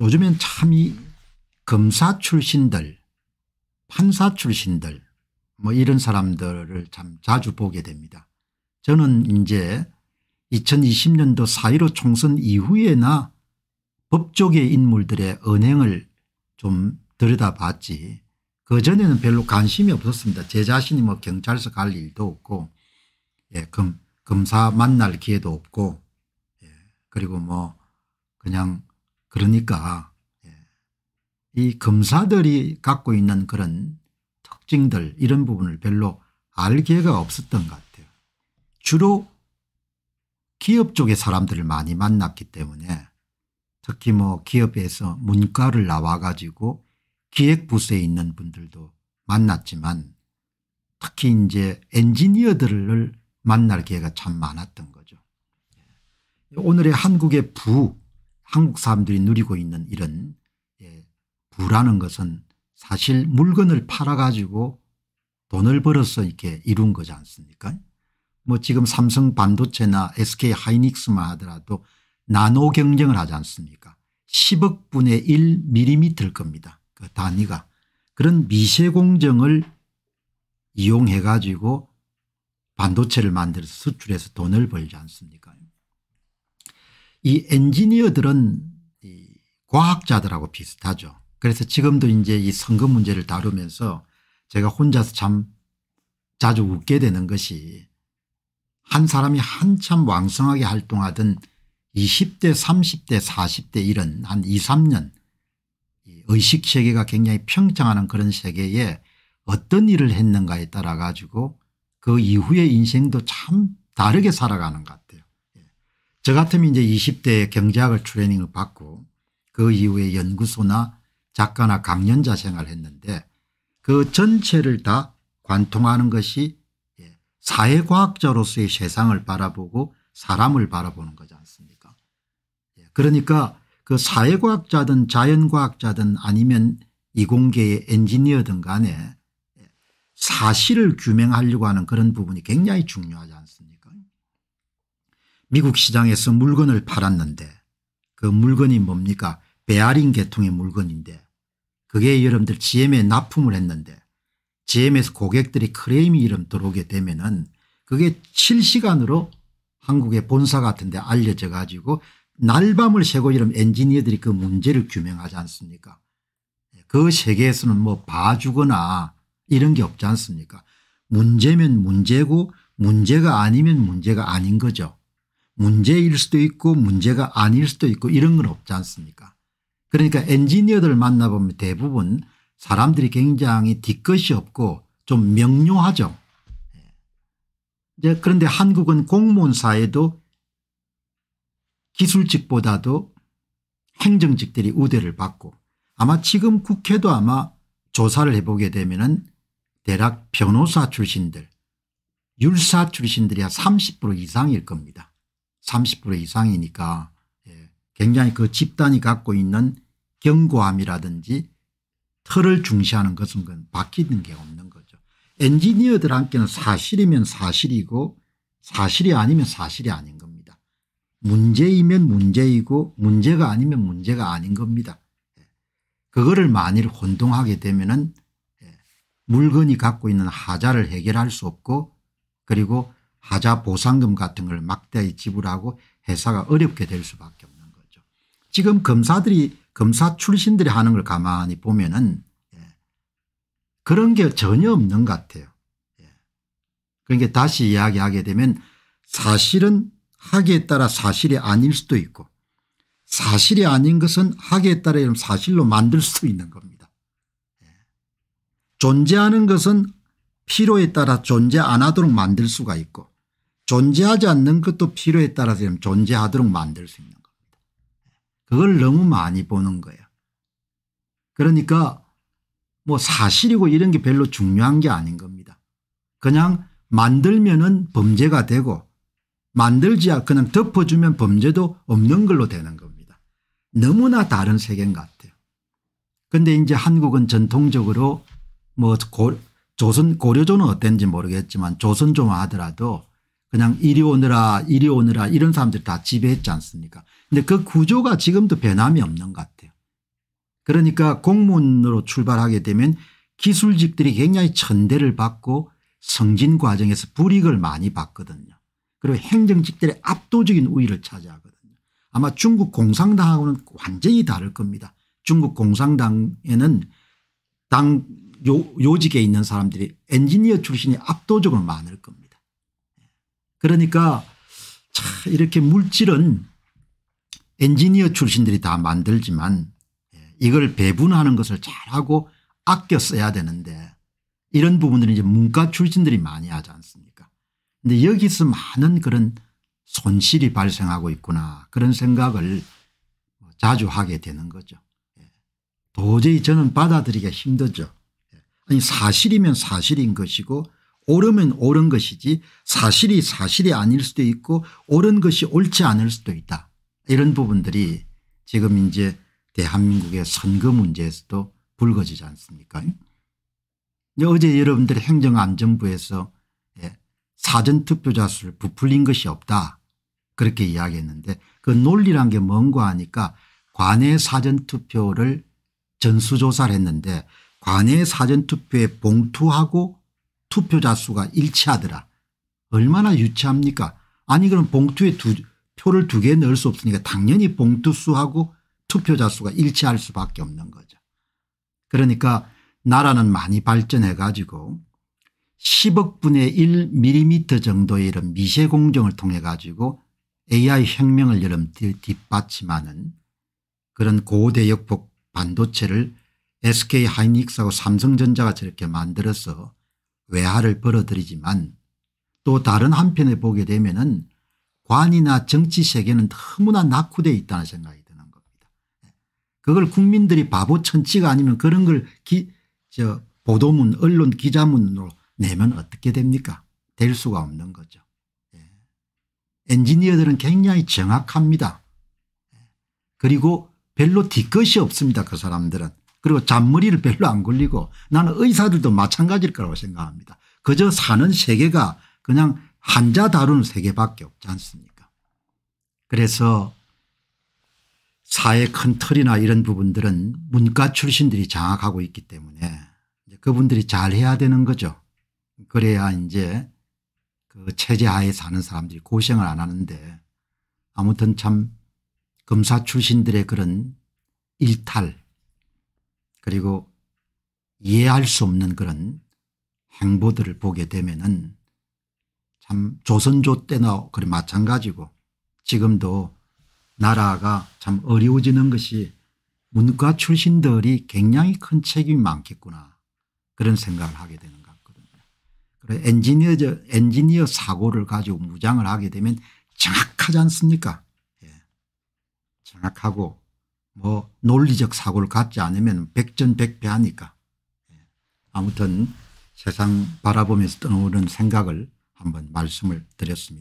요즘엔 참이 검사 출신들 판사 출신들 뭐 이런 사람들을 참 자주 보게 됩니다. 저는 이제 2020년도 4.15 총선 이후에나 법조계 인물들의 은행을좀 들여다봤지 그전에는 별로 관심이 없었습니다. 제 자신이 뭐 경찰서 갈 일도 없고 예, 검, 검사 만날 기회도 없고 예, 그리고 뭐 그냥 그러니까 예. 이 검사들이 갖고 있는 그런 특징들 이런 부분을 별로 알 기회가 없었던 것 같아요. 주로 기업 쪽의 사람들을 많이 만났기 때문에 특히 뭐 기업에서 문과를 나와 가지고 기획부서에 있는 분들도 만났지만 특히 이제 엔지니어들을 만날 기회가 참 많았던 거죠. 예. 오늘의 한국의 부 한국 사람들이 누리고 있는 이런 예, 부라는 것은 사실 물건을 팔아가지고 돈을 벌어서 이렇게 이룬 거지 않습니까 뭐 지금 삼성 반도체나 SK 하이닉스만 하더라도 나노 경쟁을 하지 않습니까 10억 분의 1밀리일 겁니다 그 단위가 그런 미세공정을 이용해 가지고 반도체를 만들어서 수출해서 돈을 벌지 않습니까 이 엔지니어들은 이 과학자들하고 비슷하죠. 그래서 지금도 이제 이 선거 문제를 다루면서 제가 혼자서 참 자주 웃게 되는 것이 한 사람이 한참 왕성하게 활동하던 20대 30대 40대 이런 한2 3년 의식세계가 굉장히 평창하는 그런 세계에 어떤 일을 했는가에 따라 가지고 그 이후의 인생도 참 다르게 살아가는 것 같아요. 저 같으면 이제 20대에 경제학을 트레이닝을 받고 그 이후에 연구소나 작가나 강연자 생활을 했는데 그 전체를 다 관통하는 것이 예, 사회과학자로서의 세상을 바라보고 사람을 바라보는 거지 않습니까 예, 그러니까 그 사회과학자든 자연과학자든 아니면 이공계의 엔지니어든 간에 예, 사실을 규명하려고 하는 그런 부분이 굉장히 중요하지 않습니까 미국 시장에서 물건을 팔았는데 그 물건이 뭡니까 베아링 계통의 물건인데 그게 여러분들 GM에 납품을 했는데 GM에서 고객들이 크레임이 이름 들어오게 되면 은 그게 실시간으로 한국의 본사 같은 데 알려져 가지고 날밤을 새고 이런 엔지니어들이 그 문제를 규명하지 않습니까 예, 그 세계에서는 뭐 봐주거나 이런 게 없지 않습니까 문제면 문제고 문제가 아니면 문제가 아닌 거죠 문제일 수도 있고 문제가 아닐 수도 있고 이런 건 없지 않습니까 그러니까 엔지니어들 만나보면 대부분 사람들이 굉장히 뒤끝이 없고 좀 명료하죠. 그런데 한국은 공무원 사회도 기술직보다도 행정직들이 우대를 받고 아마 지금 국회도 아마 조사를 해보게 되면 은 대략 변호사 출신들 율사 출신들이30% 이상일 겁니다. 30% 이상이니까 예, 굉장히 그 집단이 갖고 있는 견고함이라든지 틀을 중시하는 것은 그건 바뀌는 게 없는 거죠. 엔지니어들한테는 사실이면 사실이고 사실이 아니면 사실이 아닌 겁니다. 문제이면 문제이고 문제가 아니면 문제가 아닌 겁니다. 예, 그거를 만일 혼동하게 되면 은 예, 물건이 갖고 있는 하자를 해결할 수 없고 그리고 하자 보상금 같은 걸 막대히 지불하고 회사가 어렵게 될 수밖에 없는 거죠. 지금 검사들이 검사 출신들이 하는 걸 가만히 보면 은 예. 그런 게 전혀 없는 것 같아요. 예. 그러니까 다시 이야기하게 되면 사실은 학에 따라 사실이 아닐 수도 있고 사실이 아닌 것은 학에 따라 사실로 만들 수도 있는 겁니다. 예. 존재하는 것은 필요에 따라 존재 안 하도록 만들 수가 있고 존재하지 않는 것도 필요에 따라서 존재하도록 만들 수 있는 겁니다. 그걸 너무 많이 보는 거예요. 그러니까 뭐 사실이고 이런 게 별로 중요한 게 아닌 겁니다. 그냥 만들면은 범죄가 되고 만들지 그냥 덮어주면 범죄도 없는 걸로 되는 겁니다. 너무나 다른 세계인 것 같아요. 근데 이제 한국은 전통적으로 뭐 고, 조선 고려조는 어땠는지 모르겠지만 조선 좀 하더라도 그냥 이리 오느라 이리 오느라 이런 사람들 다 지배했지 않습니까 근데 그 구조가 지금도 변함이 없는 것 같아요. 그러니까 공문으로 출발하게 되면 기술직들이 굉장히 천대를 받고 성진 과정에서 불익을 많이 받거든요. 그리고 행정직들의 압도적인 우위를 차지하거든요. 아마 중국 공산당하고는 완전히 다를 겁니다. 중국 공산당에는 당 요직에 있는 사람들이 엔지니어 출신이 압도적으로 많을 겁니다. 그러니까 차 이렇게 물질은 엔지니어 출신들이 다 만들지만 예, 이걸 배분하는 것을 잘하고 아껴 써야 되는데 이런 부분들은 이제 문과 출신들이 많이 하지 않습니까 그런데 여기서 많은 그런 손실이 발생하고 있구나 그런 생각을 뭐 자주 하게 되는 거죠. 예. 도저히 저는 받아들이기가 힘들죠. 예. 아니 사실이면 사실인 것이고 옳으면 옳은 것이지 사실이 사실이 아닐 수도 있고 옳은 것이 옳지 않을 수도 있다. 이런 부분들이 지금 이제 대한민국의 선거 문제에서도 불거지지 않습니까 어제 여러분들 행정안전부에서 예, 사전투표자 수를 부풀린 것이 없다 그렇게 이야기했는데 그 논리란 게 뭔가 하니까 관내 사전투표를 전수조사를 했는데 관내 사전투표에 봉투하고 투표자 수가 일치하더라. 얼마나 유치합니까? 아니 그럼 봉투에 두, 표를 두 개 넣을 수 없으니까 당연히 봉투 수하고 투표자 수가 일치할 수밖에 없는 거죠. 그러니까 나라는 많이 발전해 가지고 10억분의 1mm 정도의 이런 미세공정을 통해 가지고 AI 혁명을 여름 뒷받침하는 그런 고대역폭 반도체를 SK 하이닉스하고 삼성전자가 저렇게 만들어서 외화를 벌어들이지만 또 다른 한편에 보게 되면 은 관이나 정치 세계는 너무나 낙후되어 있다는 생각이 드는 겁니다. 그걸 국민들이 바보 천치가 아니면 그런 걸 기, 저 보도문 언론 기자문으로 내면 어떻게 됩니까 될 수가 없는 거죠. 예. 엔지니어들은 굉장히 정확합니다. 예. 그리고 별로 뒤끝이 없습니다. 그 사람들은. 그리고 잔머리를 별로 안굴리고 나는 의사들도 마찬가지일 거라고 생각합니다. 그저 사는 세계가 그냥 환자 다루는 세계밖에 없지 않습니까 그래서 사회 큰 틀이나 이런 부분들은 문과 출신들이 장악하고 있기 때문에 그분들이 잘해야 되는 거죠. 그래야 이제 그 체제 하에 사는 사람들이 고생을 안 하는데 아무튼 참 검사 출신들의 그런 일탈 그리고 이해할 수 없는 그런 행보들을 보게 되면은 참 조선조 때나 그래 마찬가지고 지금도 나라가 참 어려워지는 것이 문과 출신들이 굉장히 큰 책임이 많겠구나 그런 생각을 하게 되는 것 같거든요. 그래 엔지니어 엔지니어 사고를 가지고 무장을 하게 되면 정확하지 않습니까? 예. 정확하고 뭐 논리적 사고를 갖지 않으면 백전백패하니까 예. 아무튼 세상 바라보면서 떠오르는 생각을 한번 말씀을 드렸습니다.